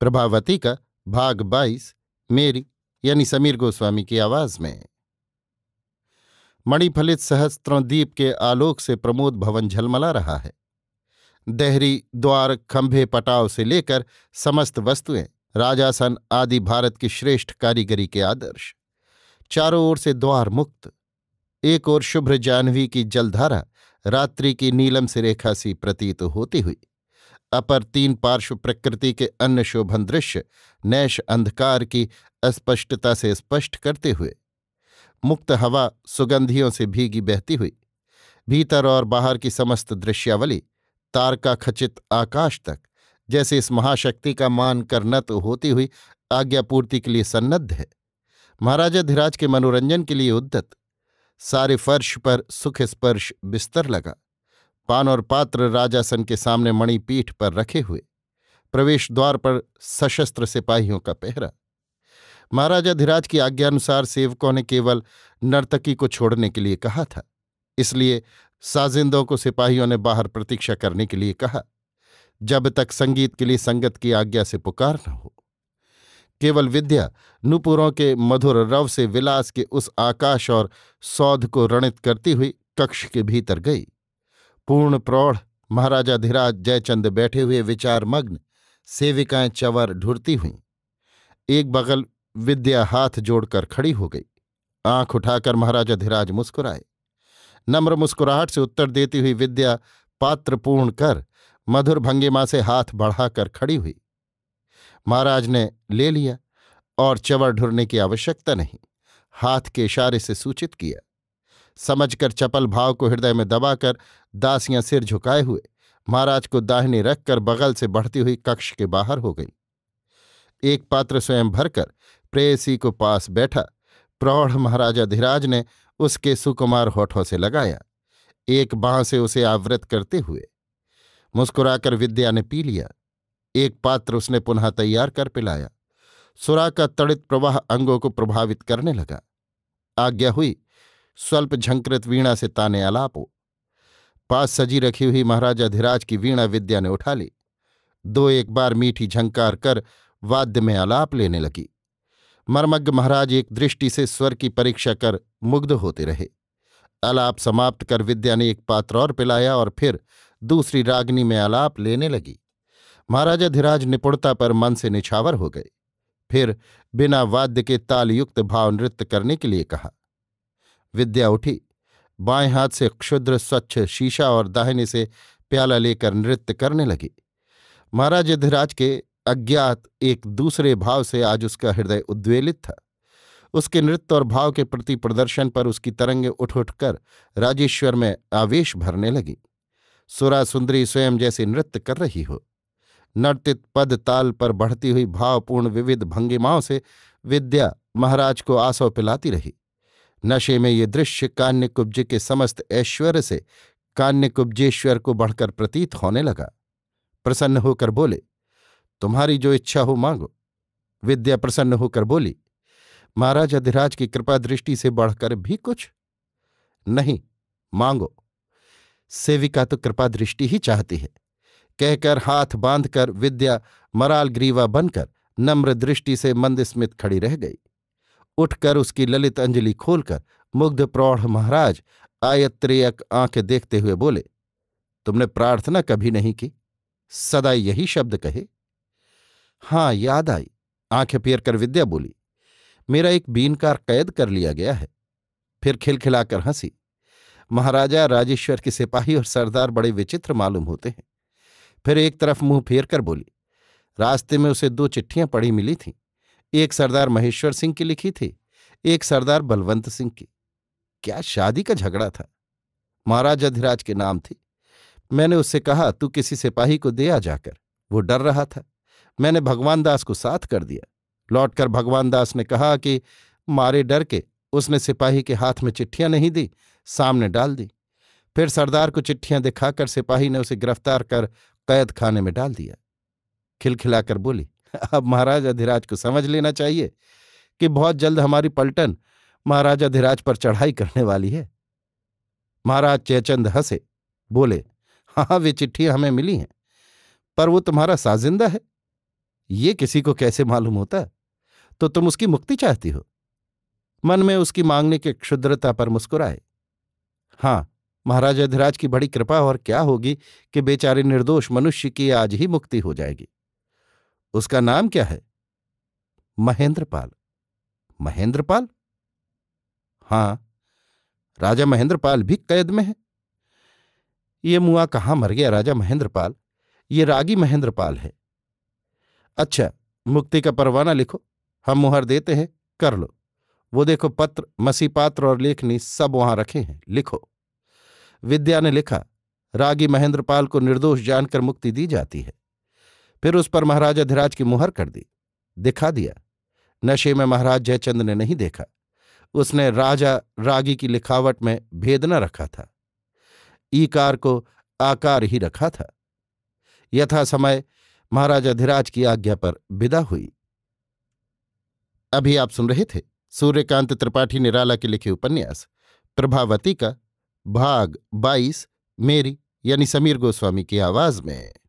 प्रभावती का भाग बाईस मेरी यानी समीर गोस्वामी की आवाज में मणिफलित सहस्त्रदीप के आलोक से प्रमोद भवन झलमला रहा है देहरी द्वार खंभे पटाव से लेकर समस्त वस्तुएं राजासन आदि भारत की श्रेष्ठ कारीगरी के आदर्श चारों ओर से द्वार मुक्त एक ओर शुभ्र जाह्नवी की जलधारा रात्रि की नीलम से रेखा सी प्रतीत होती हुई अपर तीन पार्श्व प्रकृति के अन्य शोभन दृश्य नैश अंधकार की अस्पष्टता से स्पष्ट करते हुए मुक्त हवा सुगंधियों से भीगी बहती हुई भीतर और बाहर की समस्त दृश्यावली तारका खचित आकाश तक जैसे इस महाशक्ति का मान कर न तो होती हुई आज्ञापूर्ति के लिए सन्नद्ध है महाराजा धिराज के मनोरंजन के लिए उद्दत सारे फर्श पर सुख स्पर्श बिस्तर लगा पान और पात्र राजासन के सामने मणिपीठ पर रखे हुए प्रवेश द्वार पर सशस्त्र सिपाहियों का पहरा महाराजा धीराज की आज्ञानुसार सेवकों ने केवल नर्तकी को छोड़ने के लिए कहा था इसलिए साजिंदों को सिपाहियों ने बाहर प्रतीक्षा करने के लिए कहा जब तक संगीत के लिए संगत की आज्ञा से पुकार न हो केवल विद्या नुपुरों के मधुर रव से विलास के उस आकाश और सौध को रणित करती हुई कक्ष के भीतर गई पूर्ण प्रौढ़ महाराजा धीराज जयचंद बैठे हुए विचारमग्न सेविकाएं चवर ढुरती हुईं एक बगल विद्या हाथ जोड़कर खड़ी हो गई आंख उठाकर महाराजा धीराज मुस्कुराए नम्र मुस्कुराहट से उत्तर देती हुई विद्या पात्र पूर्ण कर मधुर भंगिमा से हाथ बढ़ाकर खड़ी हुई महाराज ने ले लिया और चवर ढुरने की आवश्यकता नहीं हाथ के इशारे से सूचित किया समझकर चपल भाव को हृदय में दबाकर दासियां सिर झुकाए हुए महाराज को दाहिने रखकर बगल से बढ़ती हुई कक्ष के बाहर हो गई एक पात्र स्वयं भरकर प्रेयसी को पास बैठा प्रौढ़ महाराजा धीराज ने उसके सुकुमार होठों से लगाया एक बाह से उसे आवृत करते हुए मुस्कुराकर विद्या ने पी लिया एक पात्र उसने पुनः तैयार कर पिलाया सुरा का तड़ित प्रवाह अंगों को प्रभावित करने लगा आज्ञा हुई स्वल्प झंकृत वीणा से ताने अलापो पास सजी रखी हुई महाराजा अधिराज की वीणा विद्या ने उठा ली दो एक बार मीठी झंकार कर वाद्य में आलाप लेने लगी मर्मज्ञ महाराज एक दृष्टि से स्वर की परीक्षा कर मुग्ध होते रहे आलाप समाप्त कर विद्या ने एक पात्र और पिलाया और फिर दूसरी रागनी में आलाप लेने लगी महाराजा धिराज निपुणता पर मन से निछावर हो गए फिर बिना वाद्य के तालयुक्त भाव नृत्य करने के लिए कहा विद्या उठी बाएं हाथ से क्षुद्र स्वच्छ शीशा और दाहिने से प्याला लेकर नृत्य करने लगी महाराज अधिराज के अज्ञात एक दूसरे भाव से आज उसका हृदय उद्वेलित था उसके नृत्य और भाव के प्रति प्रदर्शन पर उसकी तरंगें उठ उठकर राजेश्वर में आवेश भरने लगी सुरा सुंदरी स्वयं जैसे नृत्य कर रही हो नर्तित पद ताल पर बढ़ती हुई भावपूर्ण विविध भंगिमाओं से विद्या महाराज को आसव पिलाती रही नशे में ये दृश्य कान्यकुब्ज के समस्त ऐश्वर्य से कान्यकुब्जेश्वर को बढ़कर प्रतीत होने लगा प्रसन्न होकर बोले तुम्हारी जो इच्छा हो मांगो विद्या प्रसन्न होकर बोली महाराज अधिराज की कृपा दृष्टि से बढ़कर भी कुछ नहीं मांगो सेविका तो कृपा दृष्टि ही चाहती है कहकर हाथ बांधकर विद्या मराल ग्रीवा बनकर नम्र दृष्टि से मंद स्मित खड़ी रह गई उठकर उसकी ललित अंजलि खोलकर मुग्ध प्रौढ़ महाराज आयत्रेयक आंखें देखते हुए बोले तुमने प्रार्थना कभी नहीं की सदा यही शब्द कहे हाँ याद आई आंखें फेर कर विद्या बोली मेरा एक बीनकार कैद कर लिया गया है फिर खिलखिलाकर हंसी महाराजा राजेश्वर के सिपाही और सरदार बड़े विचित्र मालूम होते हैं फिर एक तरफ मुंह फेर कर बोली रास्ते में उसे दो चिट्ठियां पढ़ी मिली थीं एक सरदार महेश्वर सिंह की लिखी थी एक सरदार बलवंत सिंह की क्या शादी का झगड़ा था महाराज अधिराज के नाम थी मैंने उससे कहा तू किसी सिपाही को दे आ जाकर वो डर रहा था मैंने भगवान दास को साथ कर दिया लौटकर भगवान दास ने कहा कि मारे डर के उसने सिपाही के हाथ में चिट्ठियां नहीं दी सामने डाल दी फिर सरदार को चिट्ठियां दिखाकर सिपाही ने उसे गिरफ्तार कर कैद खाने में डाल दिया खिलखिलाकर बोली अब महाराज अधिराज को समझ लेना चाहिए कि बहुत जल्द हमारी पलटन महाराज अधिराज पर चढ़ाई करने वाली है महाराज चयचंद हंसे बोले हाँ वे चिट्ठी हमें मिली हैं पर वो तुम्हारा साजिंदा है ये किसी को कैसे मालूम होता तो तुम उसकी मुक्ति चाहती हो मन में उसकी मांगने की क्षुद्रता पर मुस्कुराए हाँ महाराज अधिराज की बड़ी कृपा और क्या होगी कि बेचारे निर्दोष मनुष्य की आज ही मुक्ति हो जाएगी उसका नाम क्या है महेंद्रपाल महेंद्रपाल हां राजा महेंद्रपाल भी कैद में है ये मुआ कहां मर गया राजा महेंद्रपाल ये रागी महेंद्रपाल है अच्छा मुक्ति का परवाना लिखो हम मुहर देते हैं कर लो वो देखो पत्र मसी पात्र और लेखनी सब वहां रखे हैं लिखो विद्या ने लिखा रागी महेंद्रपाल को निर्दोष जानकर मुक्ति दी जाती है फिर उस पर महाराज अधिराज की मुहर कर दी दिखा दिया नशे में महाराज जयचंद ने नहीं देखा उसने राजा रागी की लिखावट में भेद न रखा था ईकार को आकार ही रखा था यथा समय महाराज अधिराज की आज्ञा पर विदा हुई अभी आप सुन रहे थे सूर्यकांत त्रिपाठी निराला के लिखे उपन्यास प्रभावती का भाग बाईस मेरी यानी समीर गोस्वामी की आवाज में